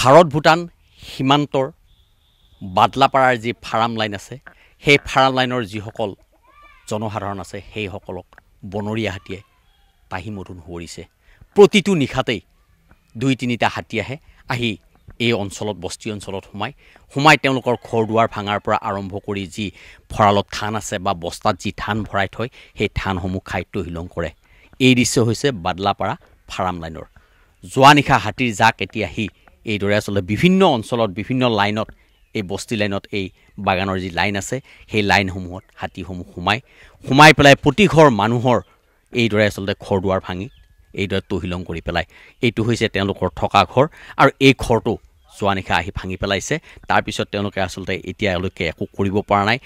ভাৰত ভূটান সীমান্তৰ বাদলাপাৰাৰ যি farm line আছে সেই ফাৰাম লাইনৰ যিসকল জনসাধাৰণ আছে সেইসকলক বনৰীয়া হাতীয়ে পাহি মথুন সোঁৱৰিছে প্ৰতিটো নিশাতেই দুই তিনিটা হাতী আহে আহি এই অঞ্চলত বস্তি অঞ্চলত সোমাই সোমাই তেওঁলোকৰ ঘৰ দুৱাৰ ভাঙাৰ পৰা আৰম্ভ কৰি যি ভঁৰালত থান আছে বা বস্তাত যি ধান ভৰাই থয় সেই ধানসমূহ খাদ্য হিলং কৰে এই দৃশ্য হৈছে বাদলাপাৰা ফাৰাম লাইনৰ যোৱা নিশা হাতীৰ জাক এতিয়া সি এইদৰে আচলতে বিভিন্ন অঞ্চলত বিভিন্ন লাইনত এই বস্তি লাইনত এই বাগানৰ যি লাইন আছে সেই লাইনসমূহত হাতীসমূহ সোমাই সোমাই পেলাই প্ৰতিঘৰ মানুহৰ এইদৰে আচলতে ঘৰ দুৱাৰ ভাঙি এইদৰে তহিলং কৰি পেলাই এইটো হৈছে তেওঁলোকৰ থকা ঘৰ আৰু এই ঘৰটো যোৱা নিশা আহি ভাঙি পেলাইছে তাৰপিছত তেওঁলোকে আচলতে এতিয়ালৈকে একো কৰিব পৰা নাই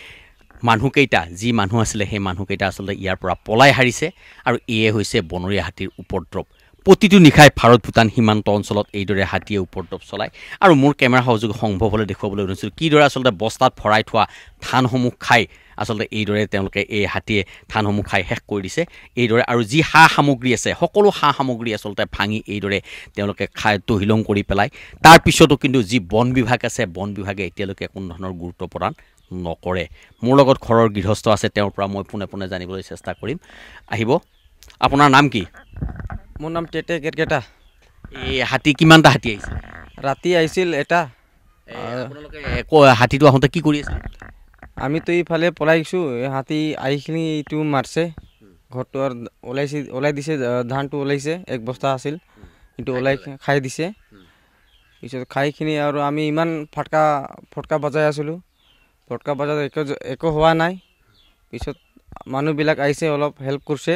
মানুহকেইটা যি মানুহ আছিলে সেই মানুহকেইটা আচলতে ইয়াৰ পৰা পলাই সাৰিছে আৰু এয়ে হৈছে বনৰীয়া হাতীৰ উপদ্ৰৱ প্ৰতিটো নিশাই ভাৰত ভূটান সীমান্ত অঞ্চলত এইদৰে হাতীয়ে উপদ্ৰৱ চলায় আৰু মোৰ কেমেৰা সহযোগ সম্ভৱ হ'লে দেখুৱাবলৈ ধৰিছিল কিদৰে আচলতে বস্তাত ভৰাই থোৱা ধানসমূহ খাই আচলতে এইদৰে তেওঁলোকে এই হাতীয়ে ধানসমূহ খাই শেষ কৰি দিছে এইদৰে আৰু যি সা সামগ্ৰী আছে সকলো সা সামগ্ৰী আচলতে ভাঙি এইদৰে তেওঁলোকে খাই তহিলং কৰি পেলায় তাৰপিছতো কিন্তু যি বন বিভাগ আছে বন বিভাগে এতিয়ালৈকে কোনো ধৰণৰ গুৰুত্ব প্ৰদান নকৰে মোৰ লগত ঘৰৰ গৃহস্থ আছে তেওঁৰ পৰা মই পোনে পোনে জানিবলৈ চেষ্টা কৰিম আহিব আপোনাৰ নাম কি মোৰ নাম টেটে গেটগেটা এই হাতী কিমানটা হাতী আহিছে ৰাতি আহিছিল এটা হাতীটো আহোঁতে কি কৰি আছিল আমিতো ইফালে পলাই গৈছোঁ এই হাতী আহিখিনি এইটো মাৰিছে ঘৰটো আৰু ওলাইছে ওলাই দিছে ধানটো ওলাইছে এক বস্তা আছিল কিন্তু ওলাই খাই দিছে পিছত খাইখিনি আৰু আমি ইমান ফটকা ফটকা বজাই আছিলোঁ ফটকা বজাই একো একো হোৱা নাই পিছত মানুহবিলাক আহিছে অলপ হেল্প কৰিছে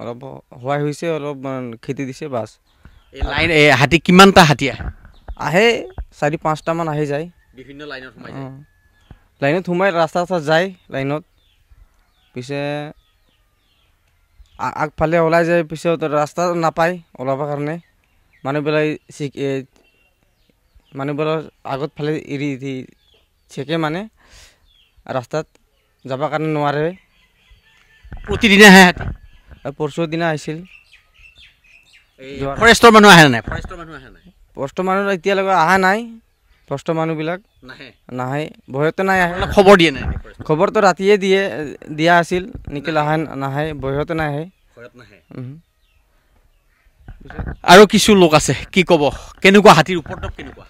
অলপ সহায় হৈছে অলপ খেতি দিছে বাছ লাইন হাতী কিমানটা হাতী আহে আহে চাৰি পাঁচটামান আহি যায় বিভিন্ন লাইনত সোমাই লাইনত সোমাই ৰাস্তা চাস্তা যায় লাইনত পিছে আগফালে ওলাই যায় পিছত ৰাস্তা নাপায় ওলাবৰ কাৰণে মানুহবিলাক মানুহবিলাক আগত ফালে এৰি চেকে মানে ৰাস্তাত যাবৰ কাৰণে নোৱাৰে প্ৰতিদিনে আহে হাতী পৰশু দিনা আহিছিল এতিয়ালৈকে অহা নাই ফৰেষ্টৰ মানুহবিলাক নাহে নাহে নাই আহে খবৰ দিয়ে নাই খবৰটো ৰাতিয়ে দিয়ে দিয়া আছিল নিকিল অহা নাহে বহতো নাহে আৰু কিছু লোক আছে কি ক'ব কেনেকুৱা হাতীৰ উপদ্ৰৱ কেনেকুৱা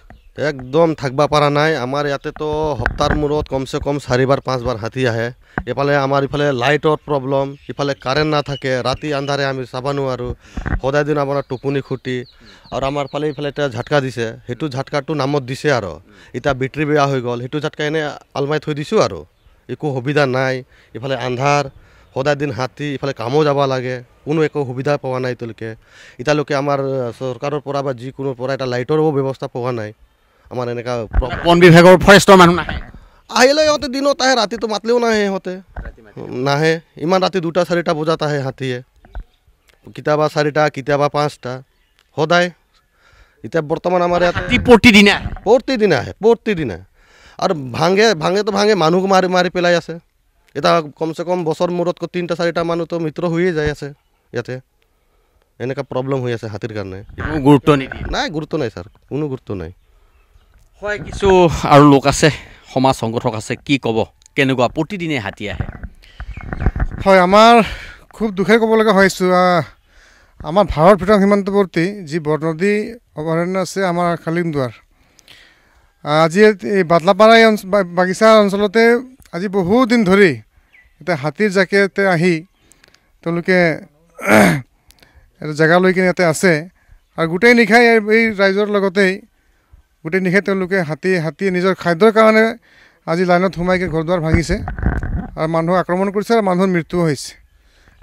একদম থাকব পৰা নাই আমাৰ ইয়াতেতো সপ্তাহৰ মূৰত কমচে কম চাৰিবাৰ পাঁচবাৰ হাতী আহে এফালে আমাৰ ইফালে লাইটৰ প্ৰব্লেম ইফালে কাৰেণ্ট নাথাকে ৰাতি আন্ধাৰে আমি চাব নোৱাৰোঁ সদায় দিন আপোনাৰ টোপনি খুটি আৰু আমাৰ ফালে ইফালে এটা ঝাটকা দিছে সেইটো ঝাটকাটো নামত দিছে আৰু এতিয়া বেটেৰী বেয়া হৈ গ'ল সেইটো ঝাটকা এনেই আলমাই থৈ দিছোঁ আৰু একো সুবিধা নাই ইফালে আন্ধাৰ সদায় দিন হাতী ইফালে কামো যাব লাগে কোনো একো সুবিধা পোৱা নাই এতিয়ালৈকে এতিয়ালৈকে আমাৰ চৰকাৰৰ পৰা বা যিকোনোৰ পৰা এটা লাইটৰো ব্যৱস্থা পোৱা নাই আমাৰ এনেকুৱা বন বিভাগৰ ফৰেষ্টৰ মানুহ নাহে আহিলে ইহঁতে দিনত আহে ৰাতিটো মাতিলেও নাহে সিহঁতে নাহে ইমান ৰাতি দুটা চাৰিটা বজাত আহে হাতীয়ে কেতিয়াবা চাৰিটা কেতিয়াবা পাঁচটা সদায় এতিয়া বৰ্তমান আমাৰ ইয়াত প্ৰতিদিনা প্ৰতিদিনা আহে প্ৰতিদিনা আৰু ভাঙে ভাঙেতো ভাঙে মানুহ মাৰি মাৰি পেলাই আছে এতিয়া কমচে কম বছৰ মূৰতকৈ তিনিটা চাৰিটা মানুহতো মিত্ৰ হৈয়ে যায় আছে ইয়াতে এনেকুৱা প্ৰব্লেম হৈ আছে হাতীৰ কাৰণে গুৰুত্ব নাই গুৰুত্ব নাই ছাৰ কোনো গুৰুত্ব নাই হয় কিছু আৰু লোক আছে সমাজ সংগঠক আছে কি ক'ব কেনেকুৱা প্ৰতিদিনে হাতী আহে হয় আমাৰ খুব দুখে ক'ব লগা হৈছোঁ আমাৰ ভাৰত ভিতৰত সীমান্তৱৰ্তী যি বৰনদী অভয়াৰণ্য আছে আমাৰ খালিম দুৱাৰ আজি এই বাদলাপাৰাই অঞ্চ বাগিচা অঞ্চলতে আজি বহুদিন ধৰি এটা হাতীৰ জাকেতে আহি তেওঁলোকে জেগা লৈ কিনে ইয়াতে আছে আৰু গোটেই নিশাই এই ৰাইজৰ লগতেই গোটেই নিশে তেওঁলোকে হাতী হাতীয়ে নিজৰ খাদ্যৰ কাৰণে আজি লাইনত সোমাই গৈ ঘৰ দুৱাৰ ভাঙিছে আৰু মানুহক আক্ৰমণ কৰিছে আৰু মানুহৰ মৃত্যুও হৈছে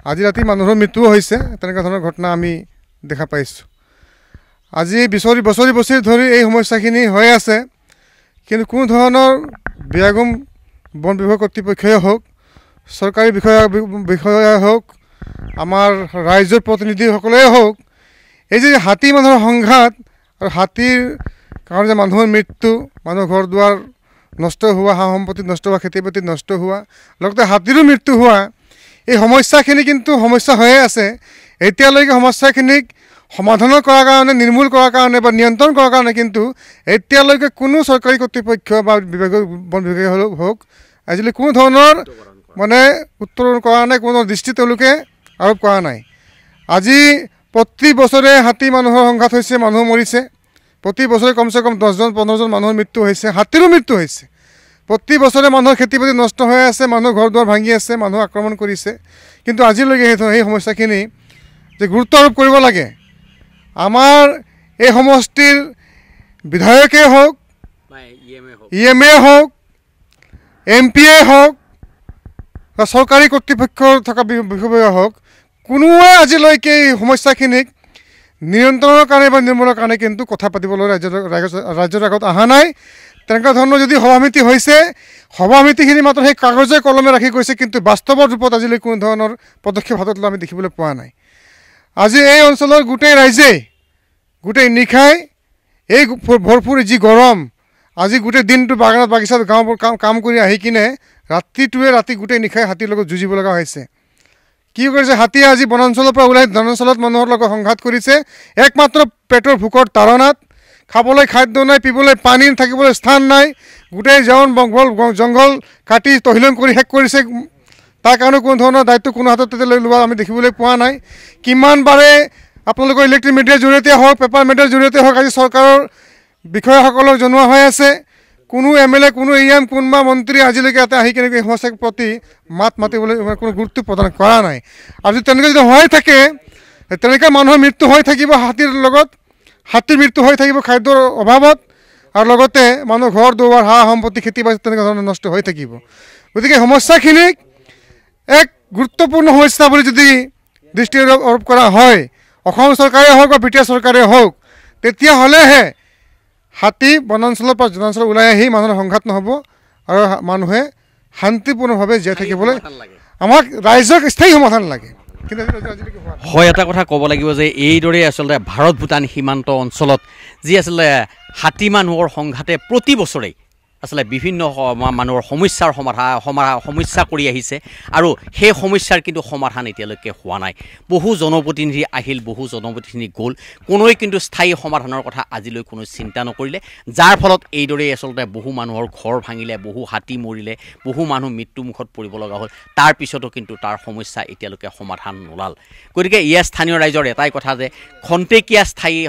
আজি ৰাতি মানুহৰ মৃত্যুও হৈছে তেনেকুৱা ধৰণৰ ঘটনা আমি দেখা পাইছোঁ আজি বিছৰি বছৰি বছৰি ধৰি এই সমস্যাখিনি হৈ আছে কিন্তু কোনো ধৰণৰ বিয়াগম বন বিভাগ কৰ্তৃপক্ষই হওক চৰকাৰী বিষয়া বিষয়াই হওক আমাৰ ৰাইজৰ প্ৰতিনিধিসকলেই হওক এই যে হাতী মানুহৰ সংঘাত আৰু হাতীৰ কাৰণ যে মানুহৰ মৃত্যু মানুহৰ ঘৰ দুৱাৰ নষ্ট হোৱা সা সম্পত্তি নষ্ট হোৱা খেতি বাতি নষ্ট হোৱা লগতে হাতীৰো মৃত্যু হোৱা এই সমস্যাখিনি কিন্তু সমস্যা হৈয়ে আছে এতিয়ালৈকে সমস্যাখিনিক সমাধান কৰাৰ কাৰণে নিৰ্মূল কৰাৰ কাৰণে বা নিয়ন্ত্ৰণ কৰাৰ কাৰণে কিন্তু এতিয়ালৈকে কোনো চৰকাৰী কৰ্তৃপক্ষ বা বিভাগীয় বন বিভাগে হওক আজিলৈ কোনো ধৰণৰ মানে উত্তোলন কৰা নাই কোনো দৃষ্টি তেওঁলোকে আৰোপ কৰা নাই আজি প্ৰতি বছৰে হাতী মানুহৰ সংঘাত হৈছে মানুহ মৰিছে প্ৰতি বছৰে কমচে কম দহজন পোন্ধৰজন মানুহৰ মৃত্যু হৈছে হাতীৰো মৃত্যু হৈছে প্ৰতি বছৰে মানুহৰ খেতি বাতি নষ্ট হৈ আছে মানুহৰ ঘৰ দুৱাৰ ভাঙি আছে মানুহ আক্ৰমণ কৰিছে কিন্তু আজিলৈকে সেই সেই সমস্যাখিনি যে গুৰুত্ব আৰোপ কৰিব লাগে আমাৰ এই সমষ্টিৰ বিধায়কেই হওক ই এম এ হওক এম পি এ হওক বা চৰকাৰী কৰ্তৃপক্ষৰ থকা বিষয়া হওক কোনোৱে আজিলৈকে এই সমস্যাখিনিক নিয়ন্ত্ৰণৰ কাৰণে বা নিৰ্মূলৰ কাৰণে কিন্তু কথা পাতিবলৈ ৰাজ্যৰ ৰাজ্যৰ আগত অহা নাই তেনেকুৱা ধৰণৰ যদি সভামিতি হৈছে সভামিতিখিনি মাত্ৰ সেই কাগজে কলমে ৰাখি গৈছে কিন্তু বাস্তৱৰ ৰূপত আজিলৈ কোনো ধৰণৰ পদক্ষেপ হাতত লৈ আমি দেখিবলৈ পোৱা নাই আজি এই অঞ্চলৰ গোটেই ৰাইজে গোটেই নিশাই এই ভৰপূৰ যি গৰম আজি গোটেই দিনটো বাগানত বাগিচাত গাঁওবোৰ কাম কৰি আহি কিনে ৰাতিটোৱে ৰাতি গোটেই নিশাই হাতীৰ লগত যুঁজিব লগা হৈছে কি কৰিছে হাতীয়ে আজি বনাঞ্চলৰ পৰা ওলাই ধনাঞ্চলত মানুহৰ লগত সংঘাত কৰিছে একমাত্ৰ পেটৰ ভোকৰ তাৰণাত খাবলৈ খাদ্য নাই পিবলৈ পানী থাকিবলৈ স্থান নাই গোটেই জন বংঘল জংঘল কাটি তহিলং কৰি শেষ কৰিছে তাৰ কাৰণেও কোনো ধৰণৰ দায়িত্ব কোনো হাতত লৈ লোৱা আমি দেখিবলৈ পোৱা নাই কিমানবাৰে আপোনালোকৰ ইলেক্ট্ৰিক মিডিয়াৰ জৰিয়তে হওক পেপাৰ মিডিয়াৰ জৰিয়তে হওক আজি চৰকাৰৰ বিষয়াসকলক জনোৱা হৈ আছে কোনো এম এল এ কোনো ই এম কোনোবা মন্ত্ৰী আজিলৈকে ইয়াতে আহি কেনেকৈ সমস্যাৰ প্ৰতি মাত মাতিবলৈ কোনো গুৰুত্ব প্ৰদান কৰা নাই আৰু যদি তেনেকৈ যদি হৈ থাকে তেনেকৈ মানুহৰ মৃত্যু হৈ থাকিব হাতীৰ লগত হাতীৰ মৃত্যু হৈ থাকিব খাদ্যৰ অভাৱত আৰু লগতে মানুহ ঘৰ দুৱাৰ সা সম্পত্তি খেতি বাতি তেনেকুৱা ধৰণে নষ্ট হৈ থাকিব গতিকে সমস্যাখিনিক এক গুৰুত্বপূৰ্ণ সমস্যা বুলি যদি দৃষ্টি আৰোপ কৰা হয় অসম চৰকাৰে হওক বা ব্ৰিটিছ চৰকাৰে হওক তেতিয়াহ'লেহে হাতী বনাঞ্চলৰ পৰা জনাঞ্চল ওলাই আহি মানুহৰ সংঘাত নহ'ব আৰু মানুহে শান্তিপূৰ্ণভাৱে জীয়াই থাকিবলৈ আমাক ৰাইজক স্থায়ী সমাধান লাগে হয় এটা কথা ক'ব লাগিব যে এইদৰে আচলতে ভাৰত ভূটান সীমান্ত অঞ্চলত যি আচলতে হাতী মানুহৰ সংঘাতে প্ৰতি বছৰেই আচলতে বিভিন্ন মানুহৰ সমস্যাৰ সমাধান সমাধান সমস্যা কৰি আহিছে আৰু সেই সমস্যাৰ কিন্তু সমাধান এতিয়ালৈকে হোৱা নাই বহু জনপ্ৰতিনিধি আহিল বহু জনপ্ৰতিনিধি গ'ল কোনোৱে কিন্তু স্থায়ী সমাধানৰ কথা আজিলৈ কোনো চিন্তা নকৰিলে যাৰ ফলত এইদৰেই আচলতে বহু মানুহৰ ঘৰ ভাঙিলে বহু হাতী মৰিলে বহু মানুহ মৃত্যুমুখত পৰিব লগা হ'ল তাৰপিছতো কিন্তু তাৰ সমস্যা এতিয়ালৈকে সমাধান নোলাল গতিকে ইয়াৰ স্থানীয় ৰাইজৰ এটাই কথা যে খন্তেকীয়া স্থায়ী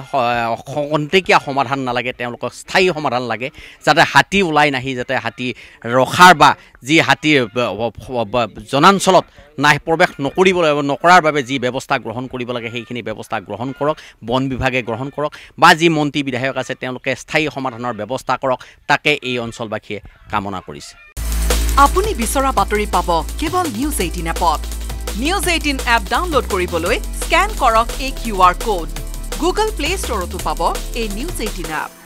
খন্তেকীয়া সমাধান নালাগে তেওঁলোকক স্থায়ী সমাধান লাগে যাতে হাতী ওলাই ওলাই নাহি যাতে হাতী ৰখাৰ বা যি হাতীৰ জনাঞ্চলত নাই প্ৰৱেশ নকৰিবলৈ নকৰাৰ বাবে যি ব্যৱস্থা গ্ৰহণ কৰিব লাগে সেইখিনি ব্যৱস্থা গ্ৰহণ কৰক বন বিভাগে গ্ৰহণ কৰক বা যি মন্ত্ৰী বিধায়ক আছে তেওঁলোকে স্থায়ী সমাধানৰ ব্যৱস্থা কৰক তাকে এই অঞ্চলবাসীয়ে কামনা কৰিছে আপুনি বিচৰা বাতৰি পাব কেৱল নিউজ এইটিন এপত নিউজ এইটিন এপ ডাউনলোড কৰিবলৈ স্কেন কৰক এই Q R code Google play ষ্টৰতো পাব এই নিউজ এইটিন এপ